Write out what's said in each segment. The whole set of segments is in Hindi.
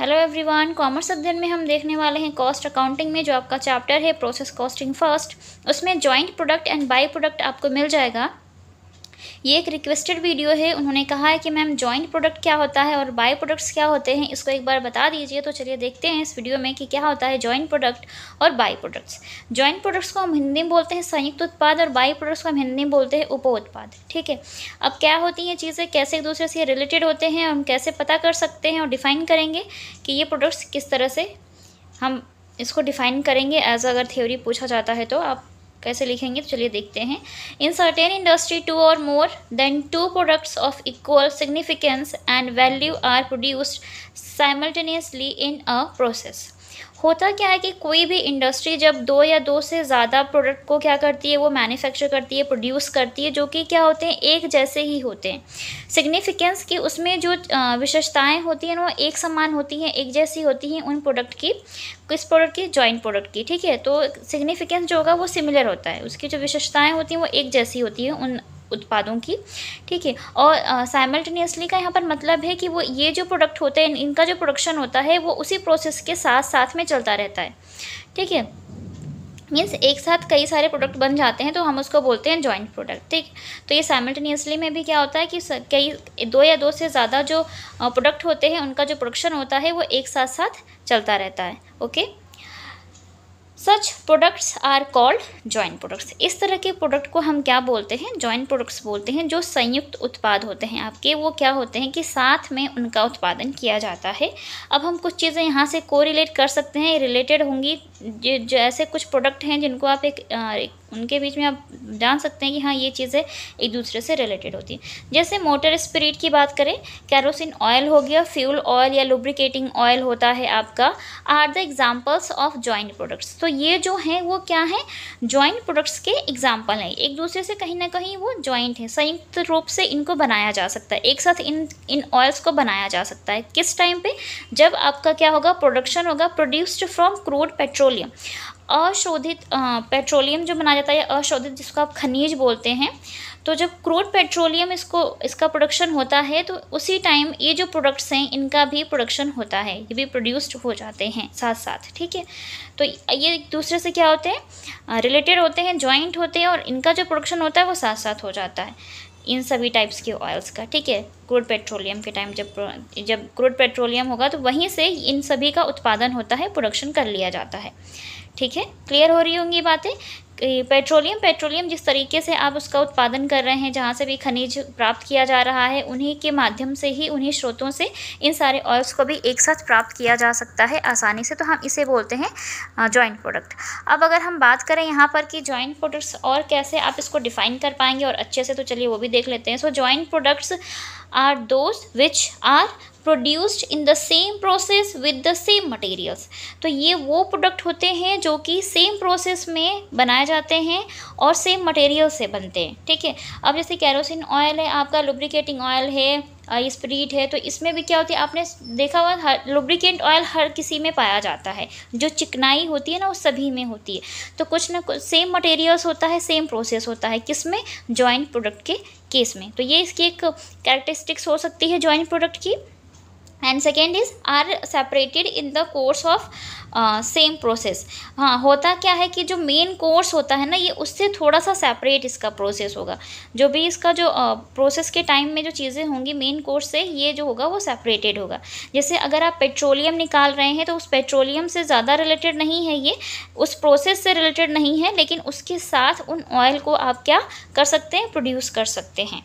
हेलो एवरीवन कॉमर्स अध्ययन में हम देखने वाले हैं कॉस्ट अकाउंटिंग में जो आपका चैप्टर है प्रोसेस कॉस्टिंग फर्स्ट उसमें joint product and by product आपको मिल जाएगा ये एक रिक्वेस्टेड वीडियो है उन्होंने कहा है कि मैम जॉइंट प्रोडक्ट क्या होता है और बाय प्रोडक्ट्स क्या होते हैं इसको एक बार बता दीजिए तो चलिए देखते हैं इस वीडियो में कि क्या होता है जॉइंट प्रोडक्ट और बाय प्रोडक्ट्स जॉइंट प्रोडक्ट्स को हम हिंदी में बोलते हैं संयुक्त उत्पाद और बाई प्रोडक्ट्स को हम हिंदी में बोलते हैं उप उत्पाद ठीक है अब क्या होती हैं चीज़ें कैसे एक दूसरे से रिलेटेड होते हैं और हम कैसे पता कर सकते हैं और डिफ़ाइन करेंगे कि ये प्रोडक्ट्स किस तरह से हम इसको डिफ़ाइन करेंगे एज अगर थ्योरी पूछा जाता है तो आप कैसे लिखेंगे तो चलिए देखते हैं इन सर्टेन इंडस्ट्री टू और more than two products of equal significance and value are produced simultaneously in a process होता क्या है कि कोई भी इंडस्ट्री जब दो या दो से ज़्यादा प्रोडक्ट को क्या करती है वो मैन्युफैक्चर करती है प्रोड्यूस करती है जो कि क्या होते हैं एक जैसे ही होते हैं सिग्निफिकेंस की उसमें जो विशेषताएं होती हैं वो एक समान होती हैं एक जैसी होती हैं उन प्रोडक्ट की किस प्रोडक्ट की जॉइंट प्रोडक्ट की ठीक है तो सिग्निफिकेंस जो होगा वो सिमिलर होता है उसकी जो विशेषताएँ होती हैं वो एक जैसी होती हैं उन उत्पादों की ठीक है और साइमल्टेनियसली का यहाँ पर मतलब है कि वो ये जो प्रोडक्ट होते हैं इनका जो प्रोडक्शन होता है वो उसी प्रोसेस के साथ साथ में चलता रहता है ठीक है मीन्स एक साथ कई सारे प्रोडक्ट बन जाते हैं तो हम उसको बोलते हैं जॉइंट प्रोडक्ट ठीक तो ये साइमल्टेनियसली में भी क्या होता है कि कई दो या दो से ज़्यादा जो प्रोडक्ट होते हैं उनका जो प्रोडक्शन होता है वो एक साथ साथ चलता रहता है okay such products are called joint products इस तरह के प्रोडक्ट को हम क्या बोलते हैं जॉइंट प्रोडक्ट्स बोलते हैं जो संयुक्त उत्पाद होते हैं आपके वो क्या होते हैं कि साथ में उनका उत्पादन किया जाता है अब हम कुछ चीज़ें यहाँ से कोरिलेट कर सकते हैं रिलेटेड होंगी जैसे कुछ प्रोडक्ट हैं जिनको आप एक, एक उनके बीच में आप जान सकते हैं कि हाँ ये चीज़ें एक दूसरे से रिलेटेड होती हैं जैसे मोटर स्पिरिट की बात करें कैरोसिन ऑयल हो गया फ्यूल ऑयल या लुब्रिकेटिंग ऑयल होता है आपका are the examples of joint products तो ये जो हैं वो क्या हैं जॉइंट प्रोडक्ट्स के एग्जाम्पल हैं एक दूसरे से कहीं ना कहीं वो जॉइंट हैं संयुक्त रूप से इनको बनाया जा सकता है एक साथ इन इन ऑयल्स को बनाया जा सकता है किस टाइम पर जब आपका क्या होगा प्रोडक्शन होगा प्रोड्यूस्ड फ्रॉम क्रूड पेट्रोलियम अशोधित पेट्रोलियम जो बनाया जाता है अशोधित जिसको आप खनिज बोलते हैं तो जब क्रूड पेट्रोलियम इसको इसका प्रोडक्शन होता है तो उसी टाइम ये जो प्रोडक्ट्स हैं इनका भी प्रोडक्शन होता है ये भी प्रोड्यूस्ड हो जाते हैं साथ साथ ठीक है तो ये एक दूसरे से क्या होते हैं रिलेटेड होते हैं ज्वाइंट होते हैं और इनका जो प्रोडक्शन होता है वो साथ साथ हो जाता है इन सभी टाइप्स के ऑयल्स का ठीक है क्रूड पेट्रोलियम के टाइम जब जब क्रूड पेट्रोलियम होगा तो वहीं से इन सभी का उत्पादन होता है प्रोडक्शन कर लिया जाता है ठीक है क्लियर हो रही होंगी बातें पेट्रोलियम पेट्रोलियम जिस तरीके से आप उसका उत्पादन कर रहे हैं जहाँ से भी खनिज प्राप्त किया जा रहा है उन्हीं के माध्यम से ही उन्हीं स्रोतों से इन सारे ऑयल्स को भी एक साथ प्राप्त किया जा सकता है आसानी से तो हम इसे बोलते हैं जॉइंट प्रोडक्ट अब अगर हम बात करें यहाँ पर कि जॉइंट प्रोडक्ट्स और कैसे आप इसको डिफ़ाइन कर पाएंगे और अच्छे से तो चलिए वो भी देख लेते हैं so joint products are those which are produced in the same process with the same materials तो ये वो प्रोडक्ट होते हैं जो कि सेम प्रोसेस में बनाए जाते हैं और सेम मटेरियल से बनते हैं ठीक है अब जैसे कैरोसिन ऑयल है आपका लुब्रिकेटिंग ऑयल है स्प्रीट है तो इसमें भी क्या होती है आपने देखा हुआ हर लुब्रिकेंट ऑयल हर किसी में पाया जाता है जो चिकनाई होती है ना वो सभी में होती है तो कुछ ना कुछ सेम मटेरियल्स होता है सेम प्रोसेस होता है किस में जॉइंट प्रोडक्ट के केस में तो ये इसकी एक कैरेक्टरिस्टिक्स हो सकती है जॉइंट प्रोडक्ट की and second is are separated in the course of same process हाँ होता क्या है कि जो मेन कोर्स होता है ना ये उससे थोड़ा सा सेपरेट इसका प्रोसेस होगा जो भी इसका जो प्रोसेस uh, के टाइम में जो चीज़ें होंगी मेन कोर्स से ये जो होगा वो सेपरेटेड होगा जैसे अगर आप पेट्रोलियम निकाल रहे हैं तो उस पेट्रोलियम से ज़्यादा रिलेटेड नहीं है ये उस प्रोसेस से रिलेटेड नहीं है लेकिन उसके साथ उन ऑयल को आप क्या कर सकते हैं प्रोड्यूस कर सकते हैं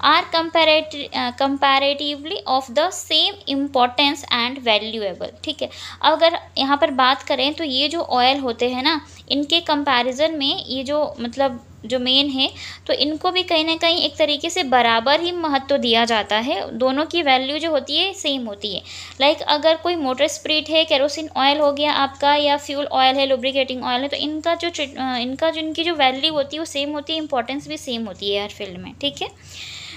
are uh, comparatively of the same importance and valuable ठीक है अब अगर यहाँ पर बात करें तो ये जो ऑयल होते हैं ना इनके कंपैरिजन में ये जो मतलब जो मेन है तो इनको भी कहीं ना कहीं एक तरीके से बराबर ही महत्व दिया जाता है दोनों की वैल्यू जो होती है सेम होती है लाइक like अगर कोई मोटर स्प्रिट है केरोसिन ऑयल हो गया आपका या फ्यूल ऑयल है लुब्रिकेटिंग ऑयल है तो इनका जो इनका जो इनकी जो वैल्यू होती है वो सेम होती है इंपॉर्टेंस भी सेम होती है हर फील्ड में ठीक है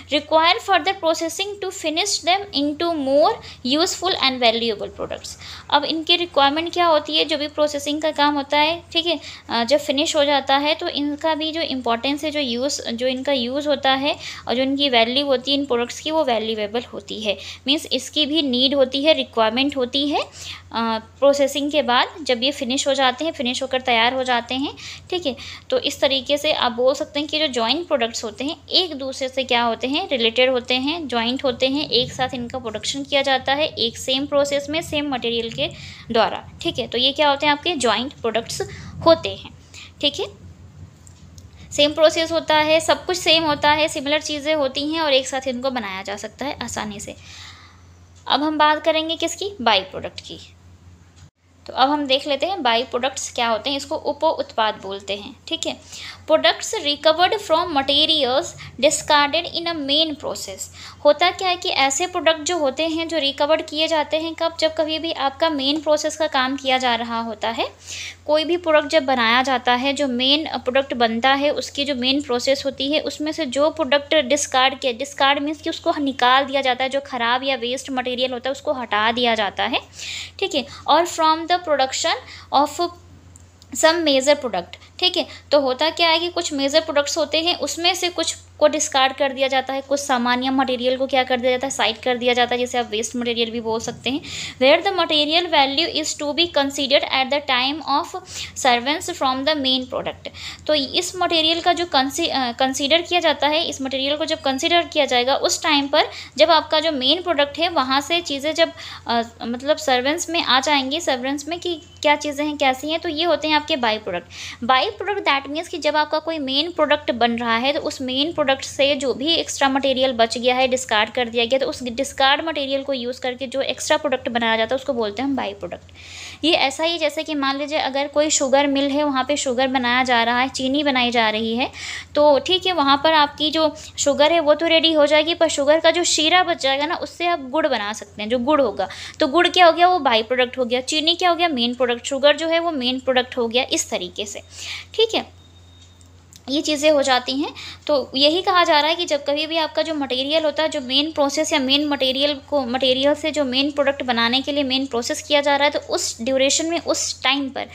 require further processing to finish them into more useful and valuable products अब इनकी requirement क्या होती है जो भी processing का काम होता है ठीक है जब finish हो जाता है तो इनका भी जो importance है जो use जो इनका use होता है और जो इनकी value होती है इन products की वो valuable होती है means इसकी भी need होती है requirement होती है प्रोसेसिंग के बाद जब ये फिनिश हो जाते हैं फिनिश होकर तैयार हो जाते हैं ठीक है तो इस तरीके से आप बोल सकते हैं कि जो जॉइंट प्रोडक्ट्स होते हैं एक दूसरे से क्या होते हैं हैं रिलेटेड होते हैं ज्वाइंट होते हैं एक साथ इनका प्रोडक्शन किया जाता है एक सेम प्रोसेस में सेम मटेरियल के द्वारा ठीक है तो ये क्या होते हैं आपके ज्वाइंट प्रोडक्ट्स होते हैं ठीक है सेम प्रोसेस होता है सब कुछ सेम होता है सिमिलर चीज़ें होती हैं और एक साथ इनको बनाया जा सकता है आसानी से अब हम बात करेंगे किसकी बाई प्रोडक्ट की तो अब हम देख लेते हैं बाई प्रोडक्ट्स क्या होते हैं इसको उप उत्पाद बोलते हैं ठीक है products recovered from materials discarded in a main process होता क्या है कि ऐसे प्रोडक्ट जो होते हैं जो रिकवर्ड किए जाते हैं कब जब कभी भी आपका मेन प्रोसेस का काम किया जा रहा होता है कोई भी प्रोडक्ट जब बनाया जाता है जो मेन प्रोडक्ट बनता है उसकी जो मेन प्रोसेस होती है उसमें से जो प्रोडक्ट डिस्कार्ड किया डिस्कार्ड मीन्स कि उसको निकाल दिया जाता है जो ख़राब या वेस्ट मटेरियल होता है उसको हटा दिया जाता है ठीक है और from the production of some major product ठीक है तो होता क्या है कि कुछ मेजर प्रोडक्ट्स होते हैं उसमें से कुछ को डिस्कार्ड कर दिया जाता है कुछ सामान्य मटेरियल को क्या कर दिया जाता है साइड कर दिया जाता है जैसे आप वेस्ट मटेरियल भी बोल सकते हैं where the material value is to be considered at the time of severance from the main product तो इस मटेरियल का जो कंसिडर किया जाता है इस मटेरियल को जब कंसिडर किया जाएगा उस टाइम पर जब आपका जो मेन प्रोडक्ट है वहाँ से चीज़ें जब आ, मतलब सर्वेंस में आ जाएंगी सर्वेंस में कि क्या चीज़ें हैं कैसी हैं तो ये होते हैं आपके by product by side product that means कि जब आपका कोई मेन प्रोडक्ट बन रहा है तो उस मेन प्रोडक्ट से जो भी एक्स्ट्रा मटेरियल बच गया है डिस्कार्ड कर दिया गया तो उस डिस्कार्ड मटेरियल को यूज़ करके जो एक्स्ट्रा प्रोडक्ट बनाया जाता है उसको बोलते हैं हम बाई प्रोडक्ट ये ऐसा ही जैसे कि मान लीजिए अगर कोई शुगर मिल है वहाँ पर शुगर बनाया जा रहा है चीनी बनाई जा रही है तो ठीक है वहाँ पर आपकी जो शुगर है वो तो रेडी हो जाएगी पर शुगर का जो शीरा बच जाएगा ना उससे आप गुड़ बना सकते हैं जो गुड़ होगा तो गुड़ क्या हो गया वो बाई प्रोडक्ट हो गया चीनी क्या हो गया मेन प्रोडक्ट शुगर जो है वो मेन प्रोडक्ट हो गया इस तरीके से ठीक है ये चीज़ें हो जाती हैं तो यही कहा जा रहा है कि जब कभी भी आपका जो मटेरियल होता है जो मेन प्रोसेस या मेन मटेरियल को मटेरियल से जो मेन प्रोडक्ट बनाने के लिए मेन प्रोसेस किया जा रहा है तो उस ड्यूरेशन में उस टाइम पर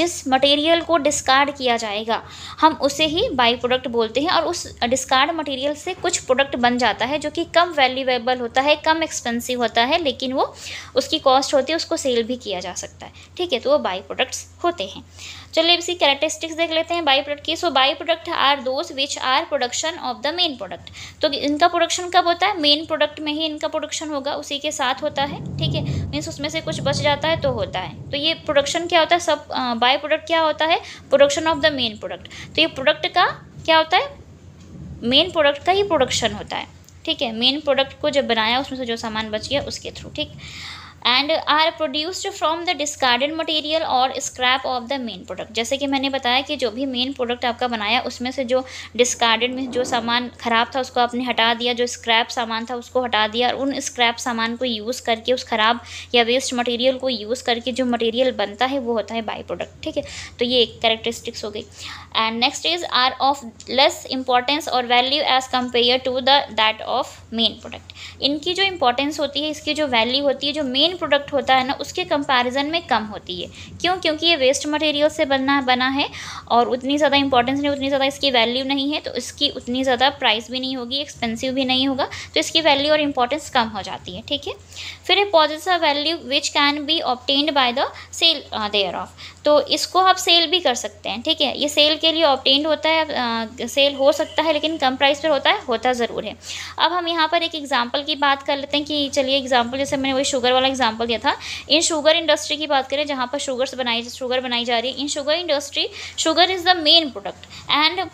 जिस मटेरियल को डिस्कार्ड किया जाएगा हम उसे ही बाई प्रोडक्ट बोलते हैं और उस डिस्कार्ड मटेरियल से कुछ प्रोडक्ट बन जाता है जो कि कम वैल्यूएबल होता है कम एक्सपेंसिव होता है लेकिन वो उसकी कॉस्ट होती है उसको सेल भी किया जा सकता है ठीक है तो वो बाई प्रोडक्ट्स होते हैं चलिए इसी कैरेक्टरिस्टिक्स देख लेते हैं बाई प्रोडक्ट की so by product product are those which are production of the main product तो इनका प्रोडक्शन कब होता है मेन प्रोडक्ट में ही इनका प्रोडक्शन होगा उसी के साथ होता है ठीक है मीन्स उसमें से कुछ बच जाता है तो होता है तो ये प्रोडक्शन क्या होता है सब बाय प्रोडक्ट क्या होता है production of the main product तो ये प्रोडक्ट का क्या होता है मेन प्रोडक्ट का ही प्रोडक्शन होता है ठीक है मेन प्रोडक्ट को जब बनाया उसमें से जो सामान बच गया उसके थ्रू ठीक and are produced from the discarded material और scrap of the main product जैसे कि मैंने बताया कि जो भी मेन प्रोडक्ट आपका बनाया उसमें से जो डिस्कार्डेड में जो सामान ख़राब था उसको आपने हटा दिया जो स्क्रैप सामान था उसको हटा दिया और उन स्क्रैप सामान को यूज़ करके उस ख़राब या वेस्ट मटेरियल को यूज़ करके जो मटेरियल बनता है वो होता है बाई प्रोडक्ट ठीक है तो ये एक करेक्टरिस्टिक्स हो गई and next is are of less importance और value as compare to the that of main product इनकी जो इंपॉर्टेंस होती है इसकी जो वैल्यू होती है जो मेन मेन प्रोडक्ट होता है ना उसके कंपैरिजन में कम होती है क्यों क्योंकि ये वेस्ट मटेरियल से बनना बना है और उतनी ज़्यादा इंपॉर्टेंस नहीं उतनी ज़्यादा इसकी वैल्यू नहीं है तो इसकी उतनी ज़्यादा प्राइस भी नहीं होगी एक्सपेंसिव भी नहीं होगा तो इसकी वैल्यू और इंपॉर्टेंस कम हो जाती है ठीक है फिर a positive value which can be obtained by the sale thereof तो इसको आप सेल भी कर सकते हैं ठीक है ये सेल के लिए ऑप्टेंड होता है आ, सेल हो सकता है लेकिन कम प्राइस पर होता है होता ज़रूर है अब हम यहाँ पर एक एग्ज़ाम्पल की बात कर लेते हैं कि चलिए एग्ज़ाम्पल जैसे मैंने वही शुगर वाला एग्ज़ाम्पल दिया था इन शुगर इंडस्ट्री की बात करें जहाँ पर शुगर्स बनाई शुगर बनाई जा रही है in sugar industry sugar is the main product and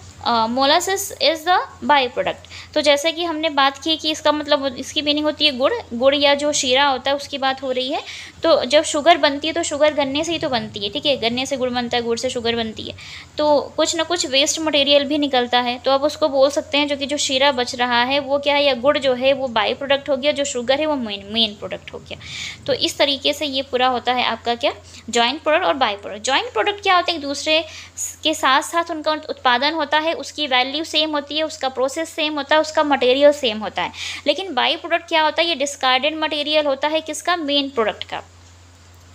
molasses is the by product तो जैसे कि हमने बात की कि इसका मतलब इसकी मीनिंग होती है गुड़ गुड़ या जो शीरा होता है उसकी बात हो रही है तो जब शुगर बनती है तो शुगर गन्ने से ही तो बनती है ठीक है गन्ने से गुड़ बनता है गुड़ से शुगर बनती है तो कुछ ना कुछ वेस्ट मटेरियल भी निकलता है तो आप उसको बोल सकते हैं जो कि जो शीरा बच रहा है वो क्या है या गुड़ जो है वो बाई प्रोडक्ट हो गया जो शुगर है वो मेन मेन प्रोडक्ट हो गया तो इस तरीके से ये पूरा होता है आपका क्या जॉइंट प्रोडक्ट और बाई प्रोडक्ट जॉइंट प्रोडक्ट क्या होते हैं दूसरे के साथ साथ उनका उत्पादन होता है उसकी वैल्यू सेम होती है उसका प्रोसेस सेम होता है उसका मटेरियल सेम होता है लेकिन बाई प्रोडक्ट क्या होता है ये डिस्कार्डेड मटेरियल होता है किसका मेन प्रोडक्ट का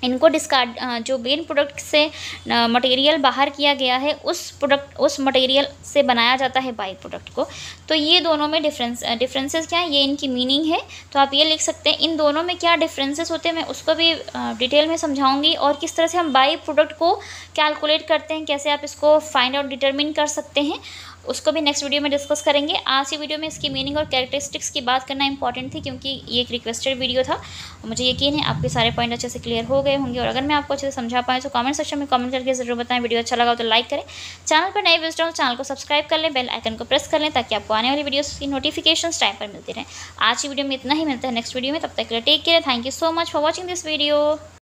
इनको डिस्कार्ड जो मेन प्रोडक्ट से मटेरियल बाहर किया गया है उस प्रोडक्ट उस मटेरियल से बनाया जाता है बाई प्रोडक्ट को तो ये दोनों में डिफरेंस डिफरेंसेस क्या है ये इनकी मीनिंग है तो आप ये लिख सकते हैं इन दोनों में क्या डिफरेंसेस होते हैं मैं उसको भी डिटेल में समझाऊंगी और किस तरह से हम बाई प्रोडक्ट को कैलकुलेट करते हैं कैसे आप इसको फाइंड आउट डिटर्मिन कर सकते हैं उसको भी नेक्स्ट वीडियो में डिस्कस करेंगे आज की वीडियो में इसकी मीनिंग और कैरेक्टरिस्टिक्स की बात करना इंपॉर्टेंट थी क्योंकि ये एक रिक्वेस्टेड वीडियो था मुझे यकीन है आपके सारे पॉइंट अच्छे से क्लियर हो गए होंगे और अगर मैं आपको अच्छे से समझा पाएँ तो कमेंट सेक्शन में कमेंट करके जरूर बताएं वीडियो अच्छा लगा तो लाइक करें चैनल पर नए विजिटर हो चैनल को सब्सक्राइब कर लें बेल आइकन को प्रेस कर लें ताकि आपको आने वाली वीडियोज़ की नोटिफिकेशन टाइम पर मिलती रहे आज की वीडियो में इतना ही मिलता है नेक्स्ट वीडियो में तब तक के लिए take care thank you so much for watching this video